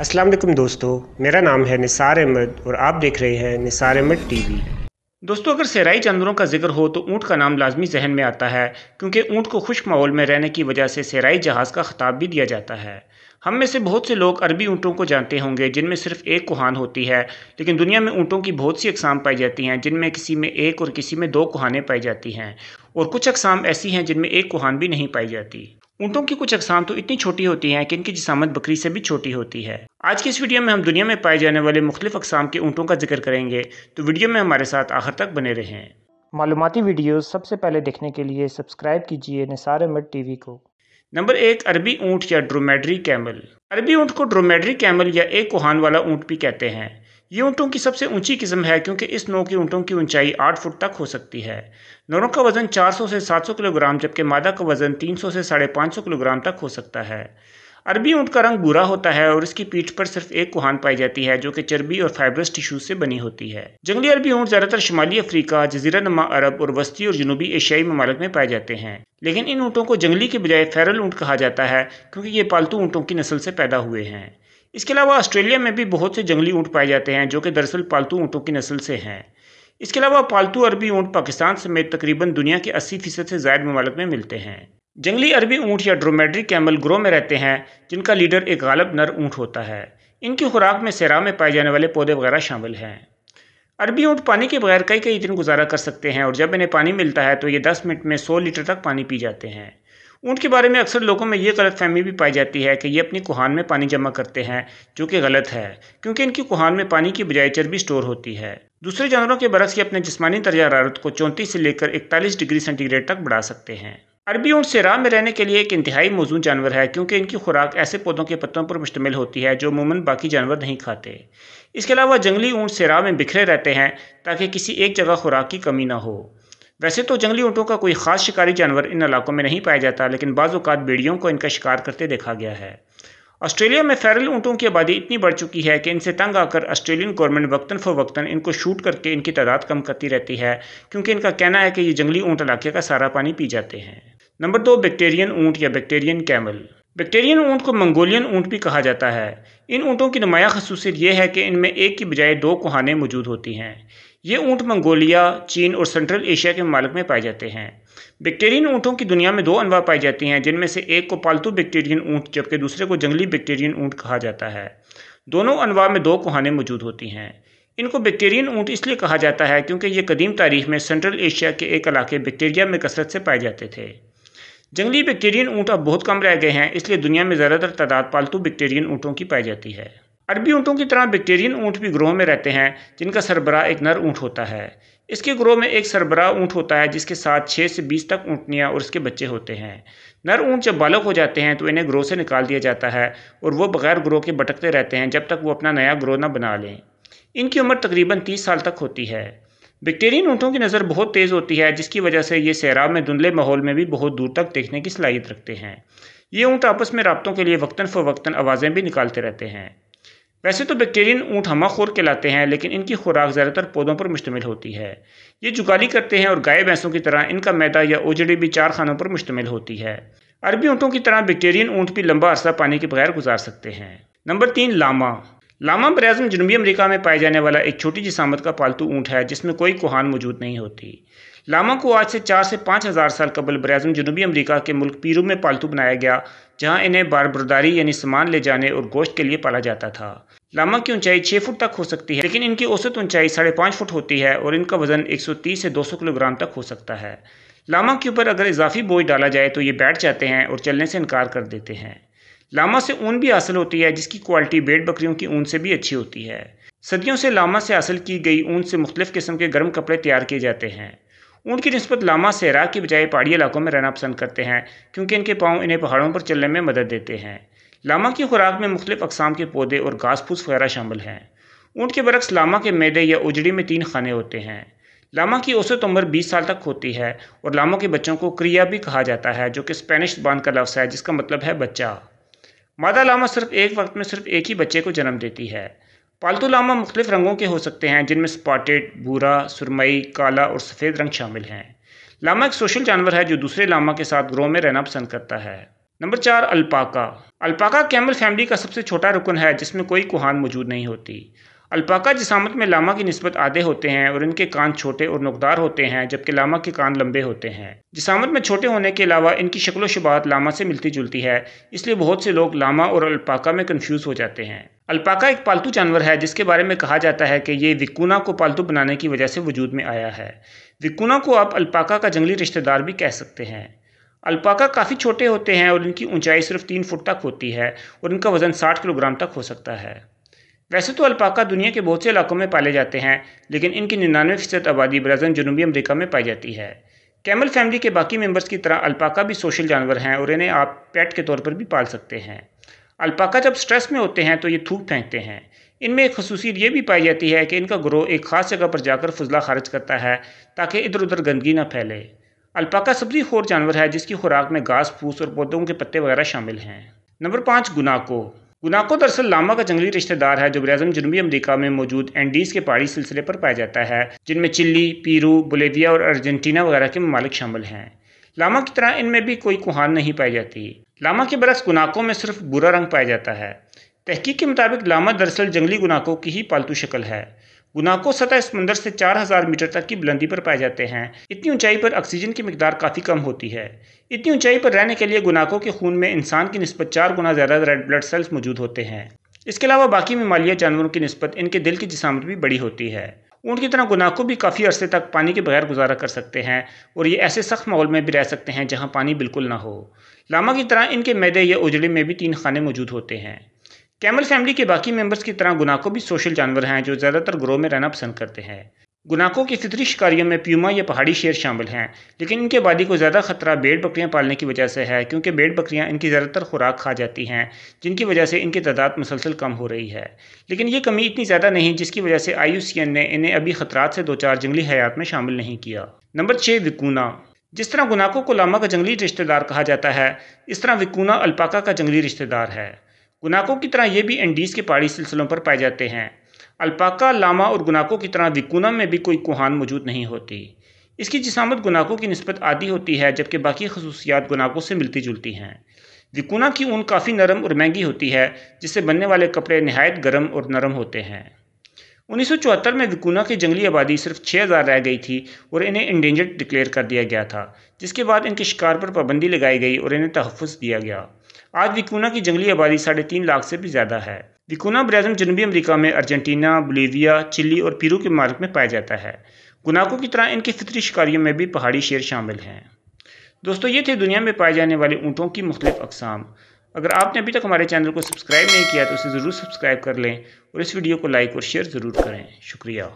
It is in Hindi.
अस्सलाम वालेकुम दोस्तों मेरा नाम है निसार अहमद और आप देख रहे हैं निसार अहमद टीवी दोस्तों अगर सेराई जानवरों का जिक्र हो तो ऊँट का नाम लाजमी जहन में आता है क्योंकि ऊँट को खुश माहौल में रहने की वजह से सेराई जहाज़ का खिताब भी दिया जाता है हम में से बहुत से लोग अरबी ऊँटों को जानते होंगे जिनमें सिर्फ एक कुहान होती है लेकिन दुनिया में ऊँटों की बहुत सी अकसाम पाई जाती हैं जिनमें किसी में एक और किसी में दो कुहानें पाई जाती हैं और कुछ अकसाम ऐसी हैं जिनमें एक कुहान भी नहीं पाई जाती ऊँटों की कुछ अकसाम तो इतनी छोटी होती हैं कि इनकी जिसामत बकरी से भी छोटी होती है आज की इस वीडियो में हम दुनिया में पाए जाने वाले मुख्तफ अकसाम के ऊँटों का जिक्र करेंगे तो वीडियो में हमारे साथ आखिर तक बने रहें मालूमती वीडियो सबसे पहले देखने के लिए सब्सक्राइब कीजिए निसार अहमद टीवी को नंबर एक अरबी ऊँट या ड्रोमेड्री कैमल अरबी ऊँट को ड्रोमेड्री कैमल या एक कोहान वाला ऊँट भी कहते हैं ये ऊँटों की सबसे ऊंची किस्म है क्योंकि इस नौ की ऊँटों की ऊंचाई आठ फुट तक हो सकती है नरों का वज़न 400 से 700 किलोग्राम जबकि मादा का वज़न 300 से साढ़े पाँच किलोग्राम तक हो सकता है अरबी ऊँट का रंग बुरा होता है और इसकी पीठ पर सिर्फ एक कुहान पाई जाती है जो कि चर्बी और फाइब्रस टिश्यूज से बनी होती है जंगली अरबी ऊँट ज़्यादातर शुमाली अफ्रीका जजीरा नमा अरब और वस्ती और जनूबी एशियाई ममालक में पाए जाते हैं लेकिन इन ऊँटों को जंगली के बजाय फेरल ऊँट कहा जाता है क्योंकि ये पालतू ऊँटों की नस्ल से पैदा हुए हैं इसके अलावा ऑस्ट्रेलिया में भी बहुत से जंगली ऊँट पाए जाते हैं जो कि दरअसल पालतू ऊँटों की नस्ल से हैं इसके अलावा पालतू अरबी ऊँट पाकिस्तान समेत तकरीबन दुनिया के अस्सी फीसद से ज्यादा ममालक में मिलते हैं जंगली अरबी ऊँट या ड्रोमेड्री कैमल ग्रो में रहते हैं जिनका लीडर एक गालब नर ऊँट होता है इनकी खुराक में सैरा में पाए जाने वाले पौधे वगैरह शामिल हैं अरबी ऊँट पानी के बगैर कई कई दिन गुजारा कर सकते हैं और जब इन्हें पानी मिलता है तो ये 10 मिनट में 100 लीटर तक पानी पी जाते हैं ऊँट के बारे में अक्सर लोगों में ये गलत फहमी भी पाई जाती है कि ये अपनी कुहान में पानी जमा करते हैं जो कि गलत है क्योंकि इनकी कुहान में पानी की बजाय चर्बी स्टोर होती है दूसरे जानवरों के बरस ये अपने जिसमानी दर्जा हरारत को चौंतीस से लेकर इकतालीस डिग्री सेंटीग्रेड तक बढ़ा सकते हैं अरबी ऊँट राह में रहने के लिए एक इंतहाई मौजूद जानवर है क्योंकि इनकी खुराक ऐसे पौधों के पत्तों पर मुश्तमिल होती है जो अमूमन बाकी जानवर नहीं खाते इसके अलावा जंगली ऊँट राह में बिखरे रहते हैं ताकि किसी एक जगह खुराक की कमी ना हो वैसे तो जंगली ऊँटों का कोई ख़ास शिकारी जानवर इन इलाकों में नहीं पाया जाता लेकिन बाज़ात बेड़ियों को इनका शिकार करते देखा गया है ऑस्ट्रेलिया में फेरल ऊँटों की आबादी इतनी बढ़ चुकी है कि इनसे तंग आकर ऑस्ट्रेलियन गवर्नमेंट वक्ता फ़ो इनको शूट करके इनकी तादाद कम करती रहती है क्योंकि इनका कहना है कि ये जंगली ऊँट इलाके का सारा पानी पी जाते हैं नंबर दो बैक्टेरियन ऊँट या बैक्टेरियन कैमल बैक्टेरियन ऊँट को मंगोलियन ऊँट भी कहा जाता है इन ऊँटों की नुमाया खसूसियत यह है कि इनमें एक की बजाय दो कोहानें मौजूद होती हैं ये ऊँट मंगोलिया चीन और सेंट्रल एशिया के ममालक में पाए जाते हैं बैक्टेरियन ऊँटों की दुनिया में दो अनवा पाई जाती हैं जिनमें से एक को पालतू बैक्टेरियन ऊँट जबकि दूसरे को जंगली बैक्टेरियन ऊँट कहा जाता है दोनों अनवा में दो कुहानें मौजूद होती हैं इनको बैक्टेरियन ऊँट इसलिए कहा जाता है क्योंकि ये कदीम तारीख में सेंट्रल एशिया के एक इलाके बैक्टेरिया में कसरत से पाए जाते थे जंगली बैक्टेरियन ऊँट अब बहुत कम रह गए हैं इसलिए दुनिया में ज़्यादातर तादाद पालतू बैक्टेरियन ऊँटों की पाई जाती है अरबी ऊँटों की तरह बैक्टेरियन ऊँट भी ग्रोह में रहते हैं जिनका सरबरा एक नर ऊँट होता है इसके ग्रोह में एक सरबरा ऊँट होता है जिसके साथ छः से बीस तक ऊँटनियाँ और इसके बच्चे होते हैं नर ऊँट जब बालक हो जाते हैं तो इन्हें ग्रोह से निकाल दिया जाता है और वो बगैर ग्रोह के भटकते रहते हैं जब तक वो अपना नया ग्रोह ना बना लें इनकी उम्र तकरीबन तीस साल तक होती है बैक्टेरियन ऊँटों की नज़र बहुत तेज़ होती है जिसकी वजह से ये सैराब में धुंधले माहौल में भी बहुत दूर तक देखने की सलाहियत रखते हैं ये ऊँट आपस में रबतों के लिए वक्ता फ़वक्ता आवाज़ें भी निकालते रहते हैं वैसे तो बैक्टीरियन ऊँट हमा के कहलाते हैं लेकिन इनकी खुराक ज़्यादातर पौधों पर मुश्तमिल होती है ये जुगाली करते हैं और गाय भैंसों की तरह इनका मैदा या ओजड़ी भी चार खानों पर मुश्तमिल होती है अरबी ऊँटों की तरह बैक्टीरियन ऊँट भी लंबा अरसा पानी के बगैर गुजार सकते हैं नंबर तीन लामा लामा बरअज़म जनूबी अमरीका में पाए जाने वाला एक छोटी जिसामत का पालतू ऊँट है जिसमें कोई कुहान मौजूद नहीं होती लामा को आज से चार से पाँच हज़ार साल कबल बरअज़म जनूबी अमरीका के मुल्क पीरू में पालतू बनाया गया जहाँ इन्हें बारबरदारी यानी सामान ले जाने और गोश्त के लिए पाला जाता था लामा की ऊंचाई छः फुट तक हो सकती है लेकिन इनकी औसत ऊंचाई साढ़े पाँच फुट होती है और इनका वजन 130 से 200 किलोग्राम तक हो सकता है लामा के ऊपर अगर इजाफी बोझ डाला जाए तो ये बैठ जाते हैं और चलने से इनकार कर देते हैं लामा से ऊन भी हासिल होती है जिसकी क्वालिटी बेड बकरियों की ऊन से भी अच्छी होती है सदियों से लामा से हासिल की गई ऊन से मुख्तफ किस्म के गर्म कपड़े तैयार किए जाते हैं उनकी नस्बत लामा सहरा की बजाय पहाड़ी इलाकों में रहना पसंद करते हैं क्योंकि इनके पाँव इन्हें पहाड़ों पर चलने में मदद देते हैं लामा की खुराक में मुख्तलिफ़ अकसाम के पौधे और घास फूस वगैरह शामिल हैं ऊँट के बरक्स लामा के मैदे या उजड़ी में तीन खाने होते हैं लामा की औसत उम्र 20 साल तक होती है और लामा के बच्चों को क्रिया भी कहा जाता है जो कि स्पेनिश जबान का लफ्स है जिसका मतलब है बच्चा मादा लामा सिर्फ एक वक्त में सिर्फ एक ही बच्चे को जन्म देती है पालतू लामा मुख्तलिफ़ रंगों के हो सकते हैं जिनमें स्पॉटेड भूरा सुरमई काला और सफ़ेद रंग शामिल हैं लामा एक सोशल जानवर है जो दूसरे लामा के साथ ग्रोह में रहना पसंद करता है नंबर चार अल्पाका अल्पाका कैमल फैमिली का सबसे छोटा रुकन है जिसमें कोई कुहान मौजूद नहीं होती अल्पाका जिसामत में लामा की नस्बत आधे होते हैं और इनके कान छोटे और नुकदार होते हैं जबकि लामा के कान लंबे होते हैं जिसामत में छोटे होने के अलावा इनकी शक्लो शुबात लामा से मिलती जुलती है इसलिए बहुत से लोग लामा और अल्पाका में कन्फ्यूज़ हो जाते हैं अल्पाका एक पालतू जानवर है जिसके बारे में कहा जाता है कि ये विकूना को पालतू बनाने की वजह से वजूद में आया है विकूना को आप अल्पाका का जंगली रिश्तेदार भी कह सकते हैं अल्पाका काफ़ी छोटे होते हैं और इनकी ऊंचाई सिर्फ तीन फुट तक होती है और इनका वज़न साठ किलोग्राम तक हो सकता है वैसे तो अल्पाका दुनिया के बहुत से इलाकों में पाले जाते हैं लेकिन इनकी निन्यानवे फीसद आबादी ब्राज़ील जनूबी अमरीका में पाई जाती है कैमल फैमिली के बाकी मेम्बर्स की तरह अल्पाका भी सोशल जानवर हैं और इन्हें आप पेट के तौर पर भी पाल सकते हैं अल्पाका जब स्ट्रेस में होते हैं तो ये थूक फेंकते हैं इनमें एक खसूसियत यह भी पाई जाती है कि इनका ग्रोह एक खास जगह पर जाकर फजला खारिज करता है ताकि इधर उधर गंदगी ना फैले अल्पाका सब्जी खोर जानवर है जिसकी खुराक में घास फूस और पौधों के पत्ते वगैरह शामिल हैं नंबर पाँच गुनाको गुनाको दरअसल लामा का जंगली रिश्तेदार है जो ब्राज़म जनूबी अमरीका में मौजूद एंडीज के पहाड़ी सिलसिले पर पाया जाता है जिनमें चिल्ली पीरू बोलेविया और अर्जेंटीना वगैरह के ममालिक शामिल हैं लामा की तरह इनमें भी कोई कुहान नहीं पाई जाती लामा के बरस गुनाकों में सिर्फ बुरा रंग पाया जाता है तहकीक के मुताबिक लामा दरअसल जंगली गुनाकों की ही पालतू शक्ल है गुनाको सतह समंदर से 4000 मीटर तक की बुलंदी पर पाए जाते हैं इतनी ऊंचाई पर ऑक्सीजन की मकदार काफ़ी कम होती है इतनी ऊंचाई पर रहने के लिए गुनाकों के खून में इंसान की नस्बत चार गुना ज़्यादा रेड ब्लड सेल्स मौजूद होते हैं इसके अलावा बाकी ममालिया जानवरों की नस्बत इनके दिल की जिसामत भी बड़ी होती है ऊँट की तरह गुनाको भी काफ़ी अरसे तक पानी के बगैर गुजारा कर सकते हैं और ये ऐसे सख्त माहौल में भी रह सकते हैं जहाँ पानी बिल्कुल ना हो लामा की तरह इनके मैदे या उजड़े में भी तीन खाने मौजूद होते हैं कैमल फैमिली के बाकी मेंबर्स की तरह गुनाको भी सोशल जानवर हैं जो ज़्यादातर ग्रोह में रहना पसंद करते हैं गुनाको के फितरी शिकारियों में प्यूमा या पहाड़ी शेर शामिल हैं लेकिन इनके आबादी को ज़्यादा खतरा बेड़ बकरियां पालने की वजह से है क्योंकि बेड़ बकरियां इनकी ज़्यादातर खुराक खा जाती हैं जिनकी वजह से इनकी तादाद मुसलसल कम हो रही है लेकिन ये कमी इतनी ज़्यादा नहीं जिसकी वजह से आई ने इन्हें अभी खतरात से दो चार जंगली हयात में शामिल नहीं किया नंबर छः विकूना जिस तरह गुनाकों को लामा का जंगली रिश्तेदार कहा जाता है इस तरह विकूना अल्पाका का जंगली रिश्तेदार है गुनाकों की तरह ये भी एंडीज़ के पहाड़ी सिलसिलों पर पाए जाते हैं अल्पाका लामा और गुनाकों की तरह विकुनम में भी कोई कुहान मौजूद नहीं होती इसकी जिसामत गुनाकों की नस्बत आदि होती है जबकि बाकी खसूसियात गुनाकों से मिलती जुलती हैं विकूना की ऊन काफ़ी नरम और महंगी होती है जिससे बनने वाले कपड़े नहायत गर्म और नरम होते हैं 1974 में विकुना की जंगली आबादी सिर्फ 6000 रह गई थी और इन्हें इंडेंजर्ड डिक्लेयर कर दिया गया था जिसके बाद इनके शिकार पर पाबंदी लगाई गई और इन्हें तहफ़ दिया गया आज विकुना की जंगली आबादी साढ़े तीन लाख से भी ज़्यादा है विकुना ब्रजम जनूबी अमरीका में अर्जेंटीना बोलीविया चिली और पिरू के मार्ग में पाया जाता है गुनाकों की तरह इनके फितरी शिकारियों में भी पहाड़ी शेर शामिल हैं दोस्तों ये थे दुनिया में पाए जाने वाले ऊँटों की मुख्तफ अकसाम अगर आपने अभी तक हमारे चैनल को सब्सक्राइब नहीं किया तो उसे ज़रूर सब्सक्राइब कर लें और इस वीडियो को लाइक और शेयर ज़रूर करें शुक्रिया